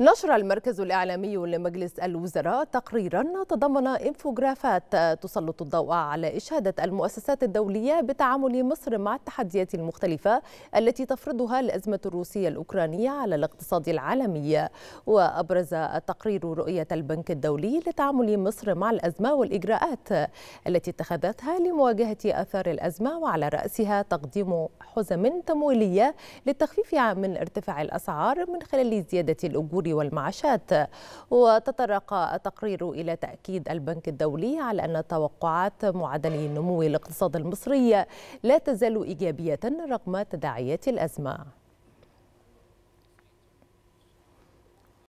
نشر المركز الإعلامي لمجلس الوزراء تقريرا تضمن إنفوغرافات تسلط الضوء على إشادة المؤسسات الدولية بتعامل مصر مع التحديات المختلفة التي تفرضها الأزمة الروسية الأوكرانية على الاقتصاد العالمي وأبرز التقرير رؤية البنك الدولي لتعامل مصر مع الأزمة والإجراءات التي اتخذتها لمواجهة آثار الأزمة وعلى رأسها تقديم حزم تمويلية للتخفيف من ارتفاع الأسعار من خلال زيادة الأجور الأجور والمعاشات وتطرق التقرير إلى تأكيد البنك الدولي على أن توقعات معدلي النمو الاقتصاد المصري لا تزال إيجابية رغم تداعيات الأزمة